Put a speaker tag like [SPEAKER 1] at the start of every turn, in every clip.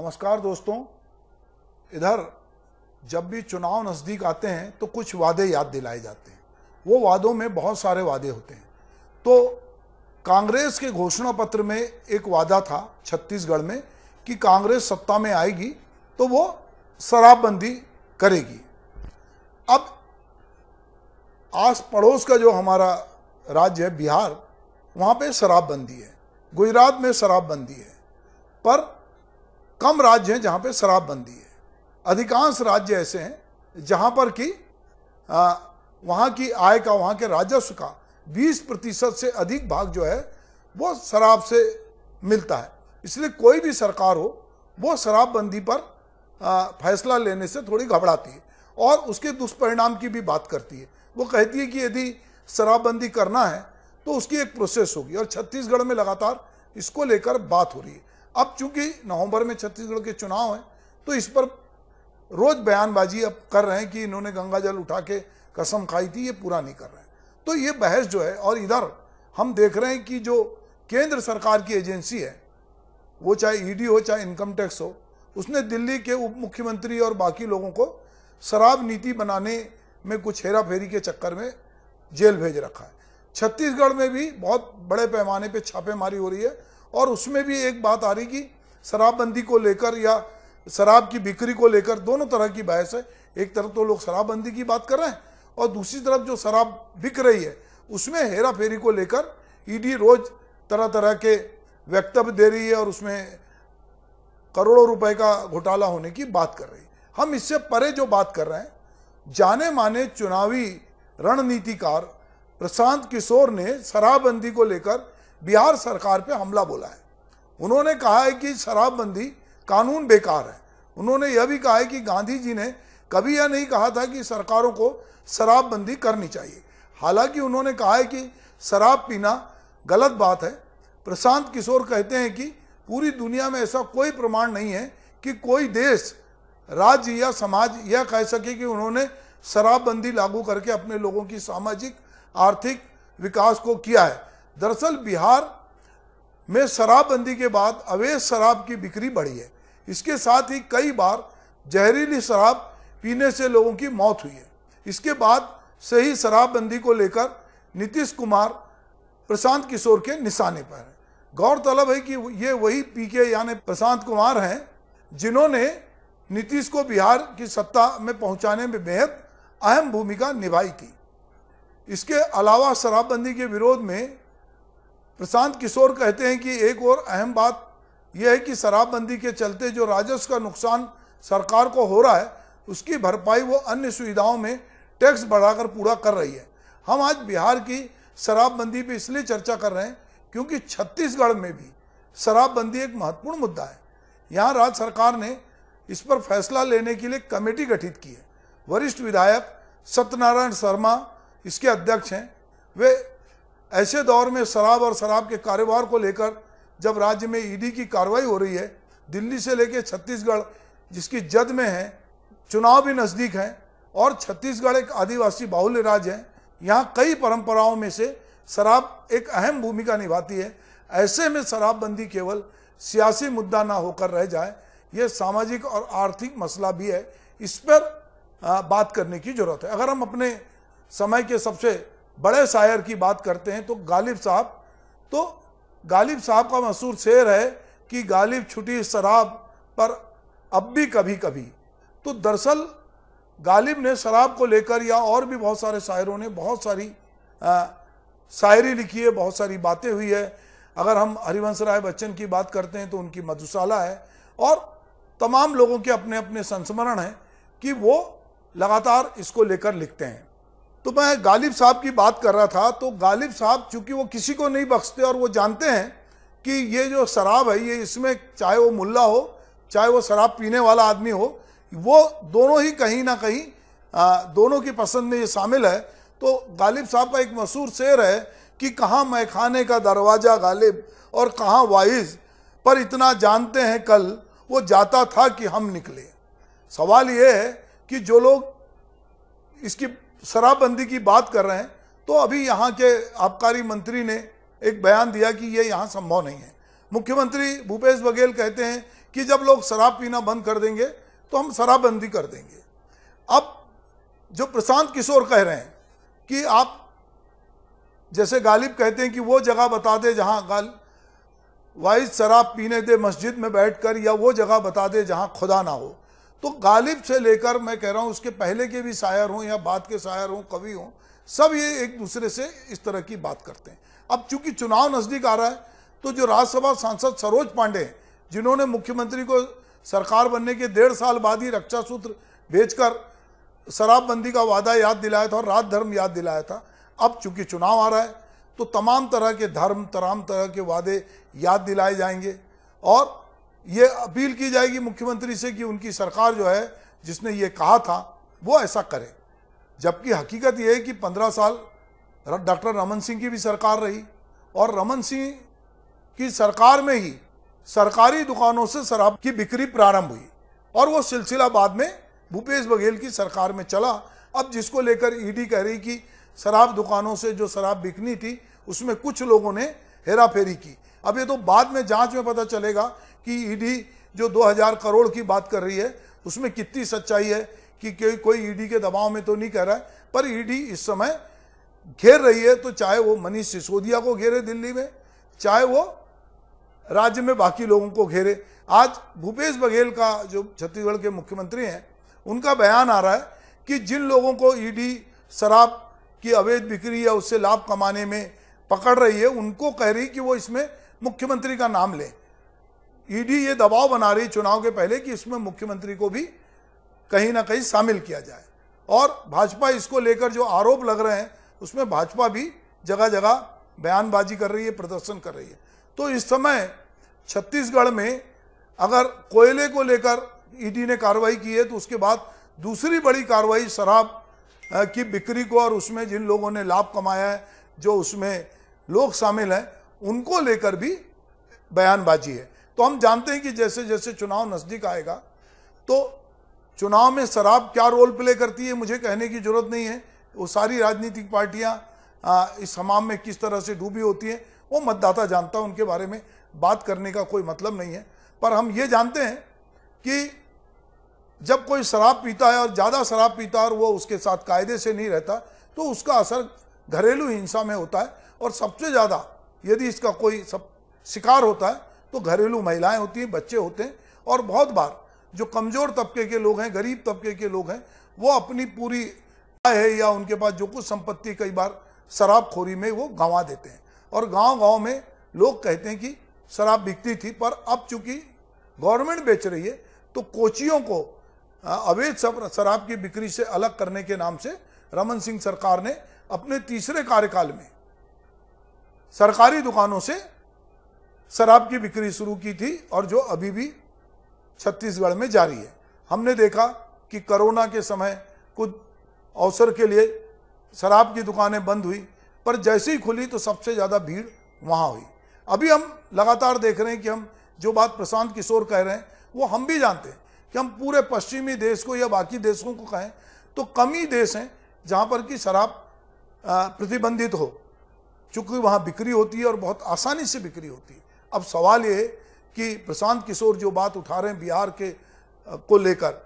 [SPEAKER 1] नमस्कार दोस्तों इधर जब भी चुनाव नज़दीक आते हैं तो कुछ वादे याद दिलाए जाते हैं वो वादों में बहुत सारे वादे होते हैं तो कांग्रेस के घोषणा पत्र में एक वादा था छत्तीसगढ़ में कि कांग्रेस सत्ता में आएगी तो वो शराबबंदी करेगी अब आस पड़ोस का जो हमारा राज्य है बिहार वहाँ पे शराबबंदी है गुजरात में शराबबंदी है पर कम राज्य हैं जहाँ पे शराबबंदी है अधिकांश राज्य ऐसे हैं जहाँ पर कि वहाँ की आय का वहाँ के राजस्व का 20 प्रतिशत से अधिक भाग जो है वो शराब से मिलता है इसलिए कोई भी सरकार हो वो शराबबंदी पर फैसला लेने से थोड़ी घबराती है और उसके दुष्परिणाम की भी बात करती है वो कहती है कि यदि शराबबंदी करना है तो उसकी एक प्रोसेस होगी और छत्तीसगढ़ में लगातार इसको लेकर बात हो रही है अब चूंकि नवंबर में छत्तीसगढ़ के चुनाव हैं तो इस पर रोज बयानबाजी अब कर रहे हैं कि इन्होंने गंगा जल उठा के कसम खाई थी ये पूरा नहीं कर रहे हैं तो ये बहस जो है और इधर हम देख रहे हैं कि जो केंद्र सरकार की एजेंसी है वो चाहे ईडी e हो चाहे इनकम टैक्स हो उसने दिल्ली के उप मुख्यमंत्री और बाकी लोगों को शराब नीति बनाने में कुछ हेरा फेरी के चक्कर में जेल भेज रखा है छत्तीसगढ़ में भी बहुत बड़े पैमाने पे छापेमारी हो रही है और उसमें भी एक बात आ रही कि शराबबंदी को लेकर या शराब की बिक्री को लेकर दोनों तरह की बहस है एक तरफ तो लोग शराबबंदी की बात कर रहे हैं और दूसरी तरफ जो शराब बिक रही है उसमें हेरा फेरी को लेकर ईडी e रोज तरह तरह के वक्तव्य दे रही है और उसमें करोड़ों रुपए का घोटाला होने की बात कर रही है हम इससे परे जो बात कर रहे हैं जाने माने चुनावी रणनीतिकार प्रशांत किशोर ने शराबबंदी को लेकर बिहार सरकार पे हमला बोला है उन्होंने कहा है कि शराबबंदी कानून बेकार है उन्होंने यह भी कहा है कि गांधी जी ने कभी यह नहीं कहा था कि सरकारों को शराबबंदी करनी चाहिए हालांकि उन्होंने कहा है कि शराब पीना गलत बात है प्रशांत किशोर कहते हैं कि पूरी दुनिया में ऐसा कोई प्रमाण नहीं है कि कोई देश राज्य या समाज यह कह सके कि उन्होंने शराबबंदी लागू करके अपने लोगों की सामाजिक आर्थिक विकास को किया है दरअसल बिहार में शराबबंदी के बाद अवैध शराब की बिक्री बढ़ी है इसके साथ ही कई बार जहरीली शराब पीने से लोगों की मौत हुई है इसके बाद से ही शराबबंदी को लेकर नीतीश कुमार प्रशांत किशोर के निशाने पर हैं गौरतलब है कि ये वही पीके यानी प्रशांत कुमार हैं जिन्होंने नीतीश को बिहार की सत्ता में पहुंचाने में बेहद अहम भूमिका निभाई थी इसके अलावा शराबबंदी के विरोध में प्रशांत किशोर कहते हैं कि एक और अहम बात यह है कि शराबबंदी के चलते जो राजस्व का नुकसान सरकार को हो रहा है उसकी भरपाई वो अन्य सुविधाओं में टैक्स बढ़ाकर पूरा कर रही है हम आज बिहार की शराबबंदी पर इसलिए चर्चा कर रहे हैं क्योंकि छत्तीसगढ़ में भी शराबबंदी एक महत्वपूर्ण मुद्दा है यहाँ राज्य सरकार ने इस पर फैसला लेने के लिए कमेटी गठित की है वरिष्ठ विधायक सत्यनारायण शर्मा इसके अध्यक्ष हैं वे ऐसे दौर में शराब और शराब के कारोबार को लेकर जब राज्य में ईडी e की कार्रवाई हो रही है दिल्ली से लेकर छत्तीसगढ़ जिसकी जद में है चुनाव भी नज़दीक हैं और छत्तीसगढ़ एक आदिवासी बाहुल्य राज्य है यहाँ कई परंपराओं में से शराब एक अहम भूमिका निभाती है ऐसे में शराबबंदी केवल सियासी मुद्दा ना होकर रह जाए ये सामाजिक और आर्थिक मसला भी है इस पर बात करने की ज़रूरत है अगर हम अपने समय के सबसे बड़े शायर की बात करते हैं तो गालिब साहब तो गालिब साहब का मशहूर शेर है कि गालिब छुटी शराब पर अब भी कभी कभी तो दरअसल गालिब ने शराब को लेकर या और भी बहुत सारे शायरों ने बहुत सारी आ, शायरी लिखी है बहुत सारी बातें हुई है अगर हम हरिवंश राय बच्चन की बात करते हैं तो उनकी मधुशाला है और तमाम लोगों के अपने अपने संस्मरण हैं कि वो लगातार इसको लेकर लिखते हैं तो मैं गालिब साहब की बात कर रहा था तो गालिब साहब चूंकि वो किसी को नहीं बख्शते और वो जानते हैं कि ये जो शराब है ये इसमें चाहे वो मुल्ला हो चाहे वो शराब पीने वाला आदमी हो वो दोनों ही कहीं ना कहीं आ, दोनों की पसंद में ये शामिल है तो गालिब साहब का एक मशहूर शेर है कि कहाँ मैखाने का दरवाज़ा गालिब और कहाँ वाइज पर इतना जानते हैं कल वो जाता था कि हम निकले सवाल ये है कि जो लोग इसकी शराबबंदी की बात कर रहे हैं तो अभी यहाँ के आबकारी मंत्री ने एक बयान दिया कि ये यहाँ संभव नहीं है मुख्यमंत्री भूपेश बघेल कहते हैं कि जब लोग शराब पीना बंद कर देंगे तो हम शराबबंदी कर देंगे अब जो प्रशांत किशोर कह रहे हैं कि आप जैसे गालिब कहते हैं कि वो जगह बता दे जहाँ गाल वाइज शराब पीने दे मस्जिद में बैठकर या वो जगह बता दे जहाँ खुदा ना हो तो गालिब से लेकर मैं कह रहा हूँ उसके पहले के भी शायर हों या बाद के शायर हों कवि हों सब ये एक दूसरे से इस तरह की बात करते हैं अब चूंकि चुनाव नज़दीक आ रहा है तो जो राज्यसभा सांसद सरोज पांडे हैं जिन्होंने मुख्यमंत्री को सरकार बनने के डेढ़ साल बाद ही रक्षा सूत्र भेजकर शराबबंदी का वादा याद दिलाया था और राज धर्म याद दिलाया था अब चूंकि चुनाव आ रहा है तो तमाम तरह के धर्म तमाम तरह के वादे याद दिलाए जाएंगे और ये अपील की जाएगी मुख्यमंत्री से कि उनकी सरकार जो है जिसने ये कहा था वो ऐसा करे जबकि हकीकत यह है कि पंद्रह साल डॉक्टर रमन सिंह की भी सरकार रही और रमन सिंह की सरकार में ही सरकारी दुकानों से शराब की बिक्री प्रारंभ हुई और वो सिलसिला बाद में भूपेश बघेल की सरकार में चला अब जिसको लेकर ईडी कह रही कि शराब दुकानों से जो शराब बिकनी थी उसमें कुछ लोगों ने हेरा फेरी की अब ये तो बाद में जांच में पता चलेगा कि ईडी e जो 2000 करोड़ की बात कर रही है उसमें कितनी सच्चाई है कि कोई कोई ईडी e के दबाव में तो नहीं कह रहा है पर ईडी e इस समय घेर रही है तो चाहे वो मनीष सिसोदिया को घेरे दिल्ली में चाहे वो राज्य में बाकी लोगों को घेरे आज भूपेश बघेल का जो छत्तीसगढ़ के मुख्यमंत्री हैं उनका बयान आ रहा है कि जिन लोगों को ईडी शराब की अवैध बिक्री या उससे लाभ कमाने में पकड़ रही है उनको कह रही कि वो इसमें मुख्यमंत्री का नाम लें ईडी ये दबाव बना रही चुनाव के पहले कि इसमें मुख्यमंत्री को भी कहीं ना कहीं शामिल किया जाए और भाजपा इसको लेकर जो आरोप लग रहे हैं उसमें भाजपा भी जगह जगह बयानबाजी कर रही है प्रदर्शन कर रही है तो इस समय छत्तीसगढ़ में अगर कोयले को लेकर ईडी ने कार्रवाई की है तो उसके बाद दूसरी बड़ी कार्रवाई शराब की बिक्री को और उसमें जिन लोगों ने लाभ कमाया है जो उसमें लोग शामिल हैं उनको लेकर भी बयानबाजी है तो हम जानते हैं कि जैसे जैसे चुनाव नज़दीक आएगा तो चुनाव में शराब क्या रोल प्ले करती है मुझे कहने की ज़रूरत नहीं है वो सारी राजनीतिक पार्टियाँ इस हमाम में किस तरह से डूबी होती हैं वो मतदाता जानता उनके बारे में बात करने का कोई मतलब नहीं है पर हम ये जानते हैं कि जब कोई शराब पीता है और ज़्यादा शराब पीता है और वो उसके साथ कायदे से नहीं रहता तो उसका असर घरेलू हिंसा में होता है और सबसे ज़्यादा यदि इसका कोई सब शिकार होता है तो घरेलू महिलाएं होती हैं बच्चे होते हैं और बहुत बार जो कमज़ोर तबके के लोग हैं गरीब तबके के लोग हैं वो अपनी पूरी आय है या उनके पास जो कुछ संपत्ति कई बार शराबखोरी में वो गंवा देते हैं और गांव गांव में लोग कहते हैं कि शराब बिकती थी पर अब चूंकि गवर्नमेंट बेच रही है तो कोचियों को अवैध शराब की बिक्री से अलग करने के नाम से रमन सिंह सरकार ने अपने तीसरे कार्यकाल में सरकारी दुकानों से शराब की बिक्री शुरू की थी और जो अभी भी छत्तीसगढ़ में जारी है हमने देखा कि कोरोना के समय कुछ अवसर के लिए शराब की दुकानें बंद हुई पर जैसे ही खुली तो सबसे ज़्यादा भीड़ वहाँ हुई अभी हम लगातार देख रहे हैं कि हम जो बात प्रशांत किशोर कह रहे हैं वो हम भी जानते हैं कि हम पूरे पश्चिमी देश को या बाकी देशों को कहें तो कम ही देश हैं जहाँ पर कि शराब प्रतिबंधित हो चूँकि वहाँ बिक्री होती है और बहुत आसानी से बिक्री होती है अब सवाल ये कि प्रशांत किशोर जो बात उठा रहे हैं बिहार के को लेकर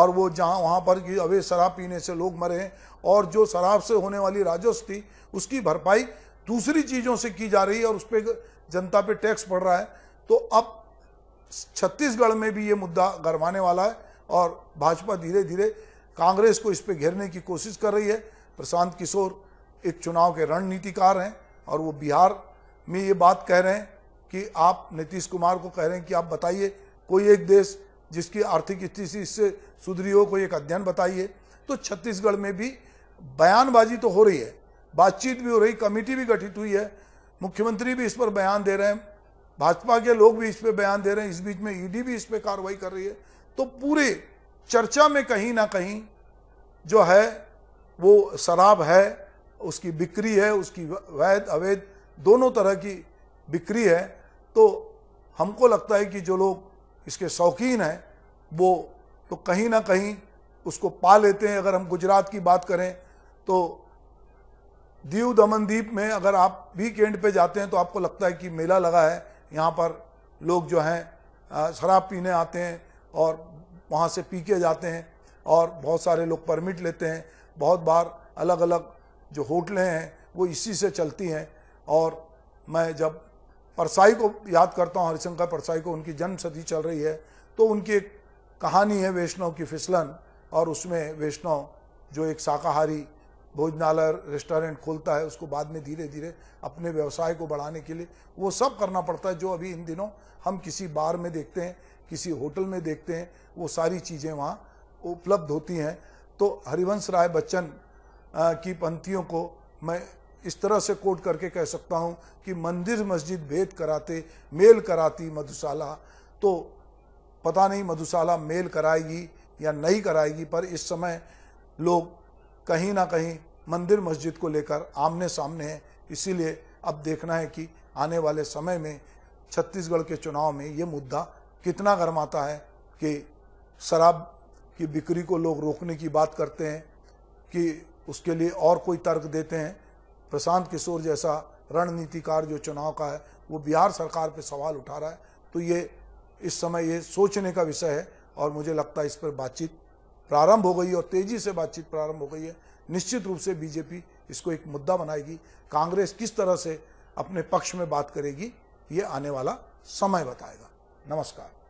[SPEAKER 1] और वो जहाँ वहाँ पर कि अवे शराब पीने से लोग मरे हैं और जो शराब से होने वाली राजस्व थी उसकी भरपाई दूसरी चीज़ों से की जा रही है और उस पर जनता पे टैक्स पड़ रहा है तो अब छत्तीसगढ़ में भी ये मुद्दा गरमाने वाला है और भाजपा धीरे धीरे कांग्रेस को इस पर घेरने की कोशिश कर रही है प्रशांत किशोर एक चुनाव के रणनीतिकार हैं और वो बिहार में ये बात कह रहे हैं कि आप नीतीश कुमार को कह रहे हैं कि आप बताइए कोई एक देश जिसकी आर्थिक स्थिति इससे सुधरी हो कोई एक अध्ययन बताइए तो छत्तीसगढ़ में भी बयानबाजी तो हो रही है बातचीत भी हो रही कमेटी भी गठित हुई है मुख्यमंत्री भी इस पर बयान दे रहे हैं भाजपा के लोग भी इस पर बयान दे रहे हैं इस बीच में ईडी भी इस पर कार्रवाई कर रही है तो पूरे चर्चा में कहीं ना कहीं जो है वो शराब है उसकी बिक्री है उसकी वैध अवैध दोनों तरह की बिक्री है तो हमको लगता है कि जो लोग इसके शौकीन हैं वो तो कहीं ना कहीं उसको पा लेते हैं अगर हम गुजरात की बात करें तो दीव दमन दीप में अगर आप वीकेंड पे जाते हैं तो आपको लगता है कि मेला लगा है यहाँ पर लोग जो हैं शराब पीने आते हैं और वहाँ से पी के जाते हैं और बहुत सारे लोग परमिट लेते हैं बहुत बार अलग अलग जो होटलें हैं वो इसी से चलती हैं और मैं जब परसाई को याद करता हूँ हरिशंकर परसाई को उनकी जन्म सदी चल रही है तो उनकी एक कहानी है वैष्णव की फिसलन और उसमें वैष्णव जो एक शाकाहारी भोजनालय रेस्टोरेंट खोलता है उसको बाद में धीरे धीरे अपने व्यवसाय को बढ़ाने के लिए वो सब करना पड़ता है जो अभी इन दिनों हम किसी बार में देखते हैं किसी होटल में देखते हैं वो सारी चीज़ें वहाँ उपलब्ध होती हैं तो हरिवंश राय बच्चन की पंक्तियों को मैं इस तरह से कोट करके कह सकता हूँ कि मंदिर मस्जिद भेद कराते मेल कराती मधुशाला तो पता नहीं मधुशाला मेल कराएगी या नहीं कराएगी पर इस समय लोग कहीं ना कहीं मंदिर मस्जिद को लेकर आमने सामने हैं इसीलिए अब देखना है कि आने वाले समय में छत्तीसगढ़ के चुनाव में ये मुद्दा कितना गर्माता है कि शराब की बिक्री को लोग रोकने की बात करते हैं कि उसके लिए और कोई तर्क देते हैं प्रशांत किशोर जैसा रणनीतिकार जो चुनाव का है वो बिहार सरकार पे सवाल उठा रहा है तो ये इस समय ये सोचने का विषय है और मुझे लगता है इस पर बातचीत प्रारंभ हो गई और तेजी से बातचीत प्रारंभ हो गई है निश्चित रूप से बीजेपी इसको एक मुद्दा बनाएगी कांग्रेस किस तरह से अपने पक्ष में बात करेगी ये आने वाला समय बताएगा नमस्कार